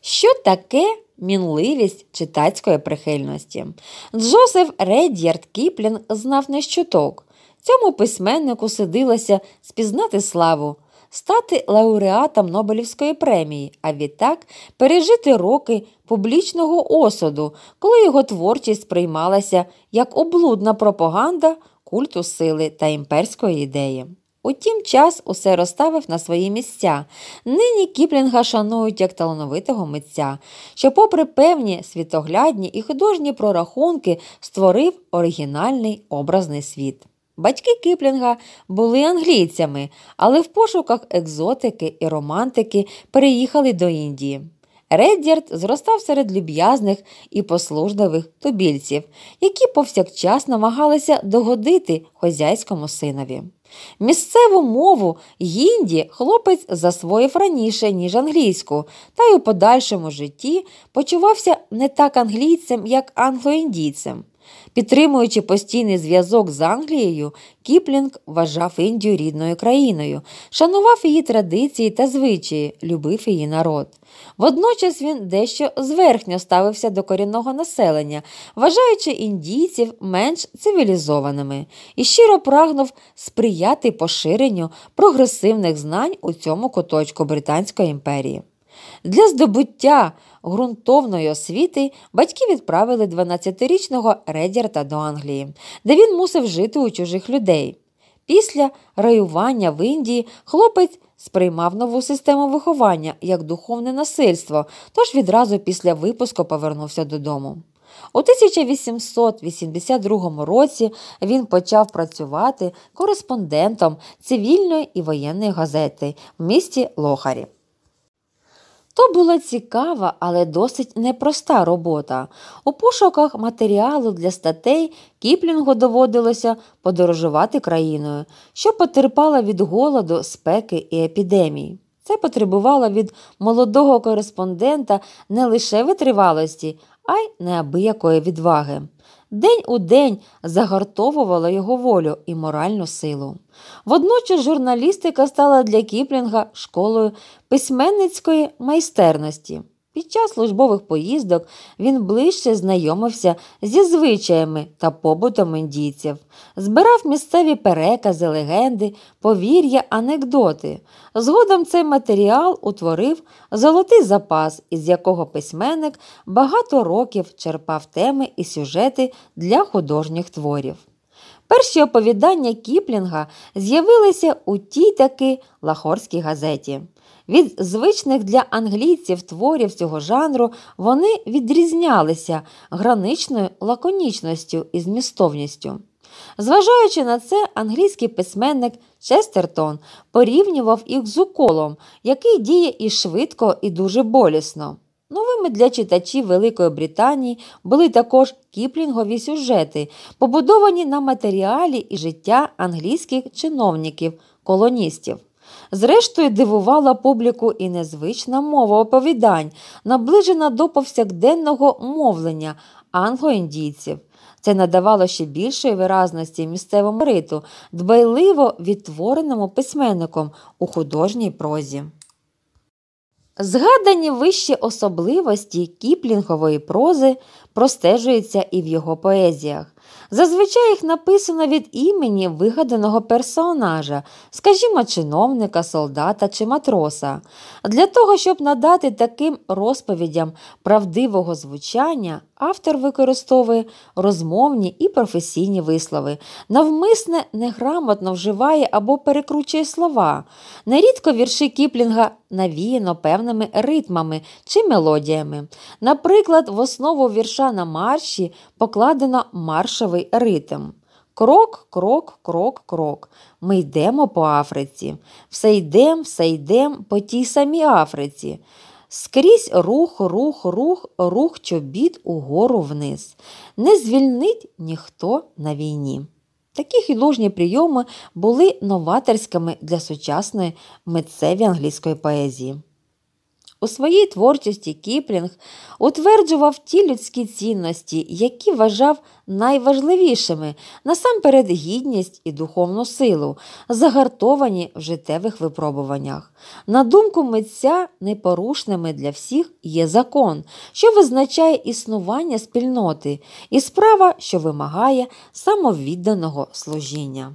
Що таке мінливість читацької прихильності? Джозеф Ред'ярд Кіплін знав не щуток. Цьому письменнику сидилося спізнати славу, стати лауреатом Нобелівської премії, а відтак пережити роки публічного осуду, коли його творчість приймалася як облудна пропаганда культу сили та імперської ідеї. Утім, час усе розставив на свої місця. Нині Кіплінга шанують як талановитого митця, що, попри певні світоглядні і художні прорахунки, створив оригінальний образний світ. Батьки Кіплінга були англійцями, але в пошуках екзотики і романтики переїхали до Індії. Реддярд зростав серед люб'язних і послужливих тубільців, які повсякчас намагалися догодити хозяйському синові. Місцеву мову гінді хлопець засвоїв раніше, ніж англійську, та й у подальшому житті почувався не так англійцем, як англоіндійцем. Підтримуючи постійний зв'язок з Англією, Кіплінг вважав Індію рідною країною, шанував її традиції та звичаї, любив її народ. Водночас він дещо зверхньо ставився до корінного населення, вважаючи індійців менш цивілізованими, і щиро прагнув сприяти поширенню прогресивних знань у цьому куточку Британської імперії. Для здобуття ґрунтовної освіти батьки відправили 12-річного Редірта до Англії, де він мусив жити у чужих людей. Після раювання в Індії хлопець сприймав нову систему виховання як духовне насильство, тож відразу після випуску повернувся додому. У 1882 році він почав працювати кореспондентом цивільної і воєнної газети в місті Лохарі. То була цікава, але досить непроста робота. У пошуках матеріалу для статей Кіплінгу доводилося подорожувати країною, що потерпала від голоду, спеки і епідемій. Це потребувало від молодого кореспондента не лише витривалості, а й неабиякої відваги день у день загартовувала його волю і моральну силу. Водночас журналістика стала для Кіплінга школою письменницької майстерності. Під час службових поїздок він ближче знайомився зі звичаями та побутом індійців, збирав місцеві перекази, легенди, повір'я, анекдоти. Згодом цей матеріал утворив золотий запас, із якого письменник багато років черпав теми і сюжети для художніх творів. Перші оповідання Кіплінга з'явилися у тій таки лахорській газеті. Від звичних для англійців творів цього жанру вони відрізнялися граничною лаконічністю і змістовністю. Зважаючи на це, англійський письменник Честертон порівнював їх з уколом, який діє і швидко, і дуже болісно. Цікавими для читачів Великої Британії були також кіплінгові сюжети, побудовані на матеріалі і життя англійських чиновників, колоністів. Зрештою, дивувала публіку і незвична мова оповідань, наближена до повсякденного мовлення англо-індійців. Це надавало ще більшої виразності місцевому риту, дбайливо відтвореному письменником у художній прозі. Згадані вищі особливості кіплінгової прози простежуються і в його поезіях. Зазвичай їх написано від імені вигаданого персонажа, скажімо, чиновника, солдата чи матроса. Для того, щоб надати таким розповідям правдивого звучання, автор використовує розмовні і професійні вислови, навмисне неграмотно вживає або перекручує слова. Нерідко вірші Кіплінга навіяно певними ритмами чи мелодіями. Наприклад, в основу вірша на марші покладено маршовий ритм. Крок, крок, крок, крок. Ми йдемо по Африці. Все йдем, все йдем по тій самій Африці. Скрізь рух, рух, рух, рух чобіт угору вниз. Не звільнить ніхто на війні. Такі художні прийоми були новаторськими для сучасної митцеві англійської поезії. У своїй творчості Кіплінг утверджував ті людські цінності, які вважав найважливішими насамперед гідність і духовну силу, загартовані в життєвих випробуваннях. На думку митця, непорушними для всіх є закон, що визначає існування спільноти, і справа, що вимагає самовідданого служіння.